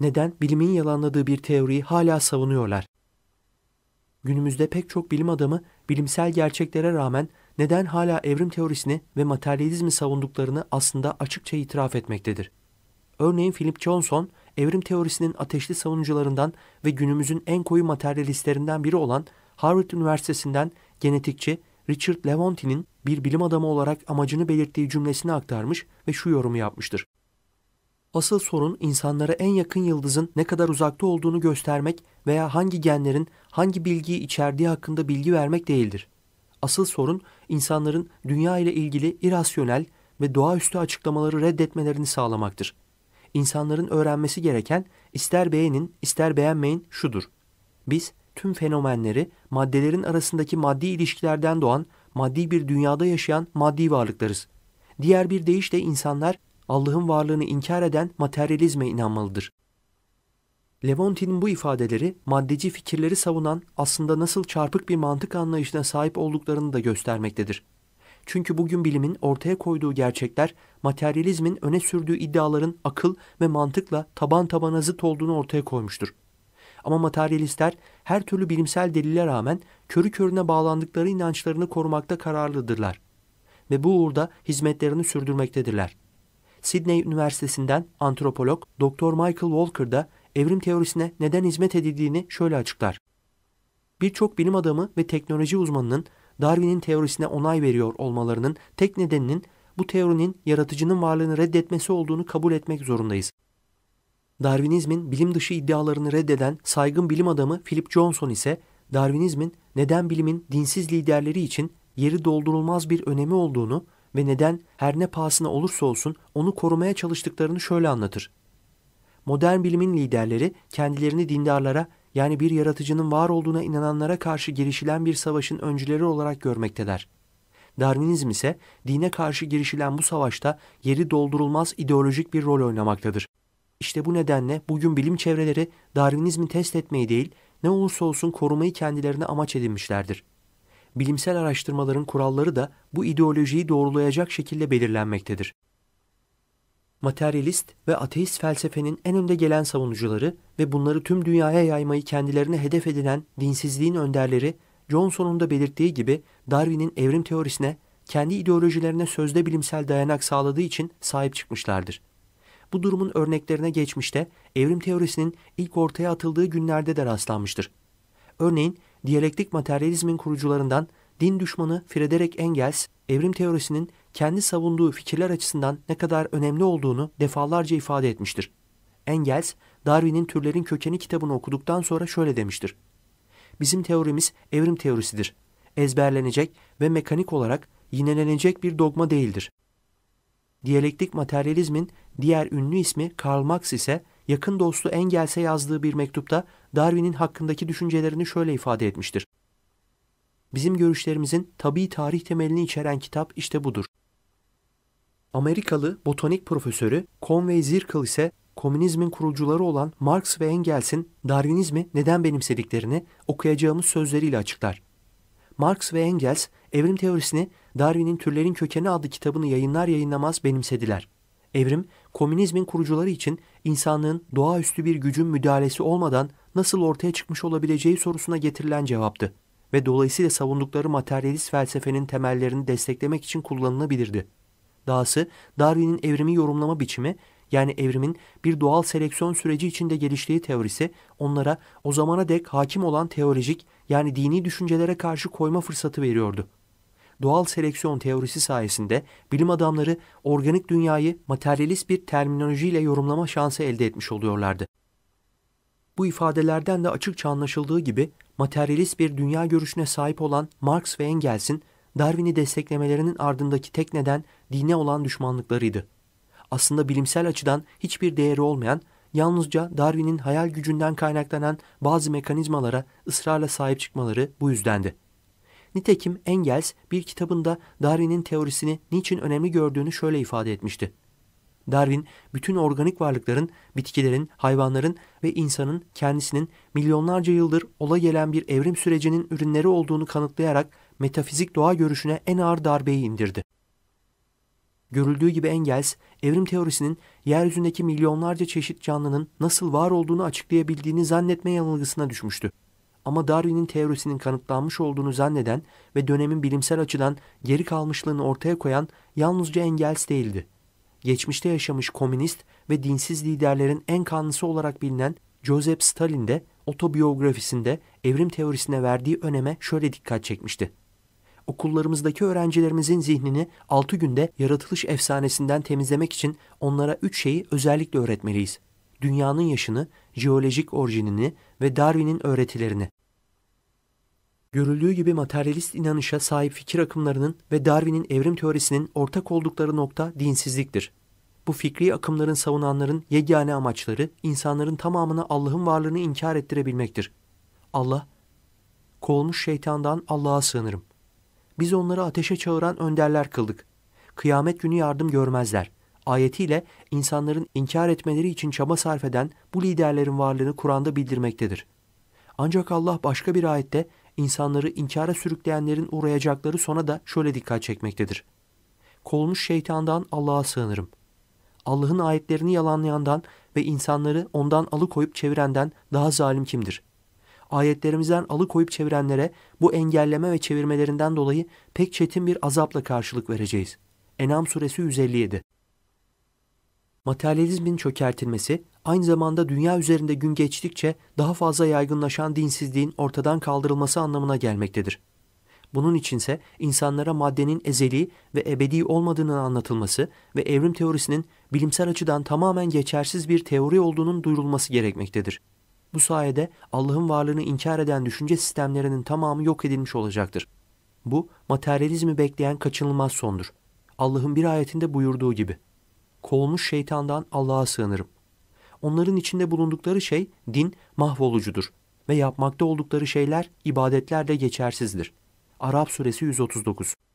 neden bilimin yalanladığı bir teoriyi hala savunuyorlar? Günümüzde pek çok bilim adamı bilimsel gerçeklere rağmen neden hala evrim teorisini ve materyalizmi savunduklarını aslında açıkça itiraf etmektedir. Örneğin Philip Johnson, evrim teorisinin ateşli savunucularından ve günümüzün en koyu materyalistlerinden biri olan Harvard Üniversitesi'nden genetikçi Richard Levontin'in bir bilim adamı olarak amacını belirttiği cümlesini aktarmış ve şu yorumu yapmıştır. Asıl sorun insanlara en yakın yıldızın ne kadar uzakta olduğunu göstermek veya hangi genlerin hangi bilgiyi içerdiği hakkında bilgi vermek değildir. Asıl sorun insanların dünya ile ilgili irasyonel ve doğaüstü açıklamaları reddetmelerini sağlamaktır. İnsanların öğrenmesi gereken ister beğenin ister beğenmeyin şudur. Biz tüm fenomenleri maddelerin arasındaki maddi ilişkilerden doğan maddi bir dünyada yaşayan maddi varlıklarız. Diğer bir deyişle insanlar Allah'ın varlığını inkar eden materyalizme inanmalıdır. Levonti'nin bu ifadeleri maddeci fikirleri savunan aslında nasıl çarpık bir mantık anlayışına sahip olduklarını da göstermektedir. Çünkü bugün bilimin ortaya koyduğu gerçekler materyalizmin öne sürdüğü iddiaların akıl ve mantıkla taban tabana zıt olduğunu ortaya koymuştur. Ama materyalistler her türlü bilimsel delile rağmen körü körüne bağlandıkları inançlarını korumakta kararlıdırlar ve bu uğurda hizmetlerini sürdürmektedirler.'' Sydney Üniversitesi'nden antropolog Dr. Michael Walker da evrim teorisine neden hizmet edildiğini şöyle açıklar. Birçok bilim adamı ve teknoloji uzmanının Darwin'in teorisine onay veriyor olmalarının tek nedeninin bu teorinin yaratıcının varlığını reddetmesi olduğunu kabul etmek zorundayız. Darwinizmin bilim dışı iddialarını reddeden saygın bilim adamı Philip Johnson ise Darwinizmin neden bilimin dinsiz liderleri için yeri doldurulmaz bir önemi olduğunu ve neden her ne pahasına olursa olsun onu korumaya çalıştıklarını şöyle anlatır. Modern bilimin liderleri kendilerini dindarlara yani bir yaratıcının var olduğuna inananlara karşı girişilen bir savaşın öncüleri olarak görmekteler. Darwinizm ise dine karşı girişilen bu savaşta yeri doldurulmaz ideolojik bir rol oynamaktadır. İşte bu nedenle bugün bilim çevreleri Darwinizmi test etmeyi değil, ne olursa olsun korumayı kendilerine amaç edinmişlerdir bilimsel araştırmaların kuralları da bu ideolojiyi doğrulayacak şekilde belirlenmektedir. Materyalist ve ateist felsefenin en önde gelen savunucuları ve bunları tüm dünyaya yaymayı kendilerine hedef edinen dinsizliğin önderleri Johnson'un da belirttiği gibi Darwin'in evrim teorisine kendi ideolojilerine sözde bilimsel dayanak sağladığı için sahip çıkmışlardır. Bu durumun örneklerine geçmişte evrim teorisinin ilk ortaya atıldığı günlerde de rastlanmıştır. Örneğin diyalektik materyalizmin kurucularından din düşmanı Friedrich Engels, evrim teorisinin kendi savunduğu fikirler açısından ne kadar önemli olduğunu defalarca ifade etmiştir. Engels, Darwin'in Türlerin Kökeni kitabını okuduktan sonra şöyle demiştir. Bizim teorimiz evrim teorisidir. Ezberlenecek ve mekanik olarak yinelenecek bir dogma değildir. Diyalektik materyalizmin diğer ünlü ismi Karl Marx ise yakın dostu Engels'e yazdığı bir mektupta Darwin'in hakkındaki düşüncelerini şöyle ifade etmiştir. Bizim görüşlerimizin tabi tarih temelini içeren kitap işte budur. Amerikalı botanik profesörü Conway Zirkle ise komünizmin kurucuları olan Marx ve Engels'in Darwinizmi neden benimsediklerini okuyacağımız sözleriyle açıklar. Marx ve Engels evrim teorisini Darwin'in Türlerin Kökeni adlı kitabını yayınlar yayınlamaz benimsediler. Evrim, komünizmin kurucuları için insanlığın doğaüstü bir gücün müdahalesi olmadan nasıl ortaya çıkmış olabileceği sorusuna getirilen cevaptı ve dolayısıyla savundukları materyalist felsefenin temellerini desteklemek için kullanılabilirdi. Dahası Darwin'in evrimi yorumlama biçimi yani evrimin bir doğal seleksiyon süreci içinde geliştiği teorisi onlara o zamana dek hakim olan teolojik yani dini düşüncelere karşı koyma fırsatı veriyordu doğal seleksiyon teorisi sayesinde bilim adamları organik dünyayı materyalist bir terminolojiyle yorumlama şansı elde etmiş oluyorlardı. Bu ifadelerden de açıkça anlaşıldığı gibi materyalist bir dünya görüşüne sahip olan Marx ve Engels'in Darwin'i desteklemelerinin ardındaki tek neden dine olan düşmanlıklarıydı. Aslında bilimsel açıdan hiçbir değeri olmayan, yalnızca Darwin'in hayal gücünden kaynaklanan bazı mekanizmalara ısrarla sahip çıkmaları bu yüzdendi. Nitekim Engels bir kitabında Darwin'in teorisini niçin önemli gördüğünü şöyle ifade etmişti. Darwin, bütün organik varlıkların, bitkilerin, hayvanların ve insanın kendisinin milyonlarca yıldır ola gelen bir evrim sürecinin ürünleri olduğunu kanıtlayarak metafizik doğa görüşüne en ağır darbeyi indirdi. Görüldüğü gibi Engels, evrim teorisinin yeryüzündeki milyonlarca çeşit canlının nasıl var olduğunu açıklayabildiğini zannetme yanılgısına düşmüştü ama Darwin'in teorisinin kanıtlanmış olduğunu zanneden ve dönemin bilimsel açıdan geri kalmışlığını ortaya koyan yalnızca Engels değildi. Geçmişte yaşamış komünist ve dinsiz liderlerin en kanlısı olarak bilinen Joseph Stalin de otobiyografisinde evrim teorisine verdiği öneme şöyle dikkat çekmişti. Okullarımızdaki öğrencilerimizin zihnini 6 günde yaratılış efsanesinden temizlemek için onlara 3 şeyi özellikle öğretmeliyiz. Dünyanın yaşını, jeolojik orijinini ve Darwin'in öğretilerini. Görüldüğü gibi materyalist inanışa sahip fikir akımlarının ve Darwin'in evrim teorisinin ortak oldukları nokta dinsizliktir. Bu fikri akımların savunanların yegane amaçları insanların tamamına Allah'ın varlığını inkar ettirebilmektir. Allah, kovulmuş şeytandan Allah'a sığınırım. Biz onları ateşe çağıran önderler kıldık. Kıyamet günü yardım görmezler. Ayetiyle insanların inkar etmeleri için çaba sarf eden bu liderlerin varlığını Kur'an'da bildirmektedir. Ancak Allah başka bir ayette insanları inkara sürükleyenlerin uğrayacakları sona da şöyle dikkat çekmektedir. Kolmuş şeytandan Allah'a sığınırım. Allah'ın ayetlerini yalanlayandan ve insanları ondan alıkoyup çevirenden daha zalim kimdir? Ayetlerimizden alıkoyup çevirenlere bu engelleme ve çevirmelerinden dolayı pek çetin bir azapla karşılık vereceğiz. Enam suresi 157 materyalizmin çökertilmesi aynı zamanda dünya üzerinde gün geçtikçe daha fazla yaygınlaşan dinsizliğin ortadan kaldırılması anlamına gelmektedir. Bunun içinse insanlara maddenin ezeli ve ebedi olmadığının anlatılması ve evrim teorisinin bilimsel açıdan tamamen geçersiz bir teori olduğunun duyurulması gerekmektedir. Bu sayede Allah'ın varlığını inkar eden düşünce sistemlerinin tamamı yok edilmiş olacaktır. Bu materyalizmi bekleyen kaçınılmaz sondur. Allah'ın bir ayetinde buyurduğu gibi kovulmuş şeytandan Allah'a sığınırım. Onların içinde bulundukları şey din mahvolucudur ve yapmakta oldukları şeyler ibadetlerle geçersizdir. Arap suresi 139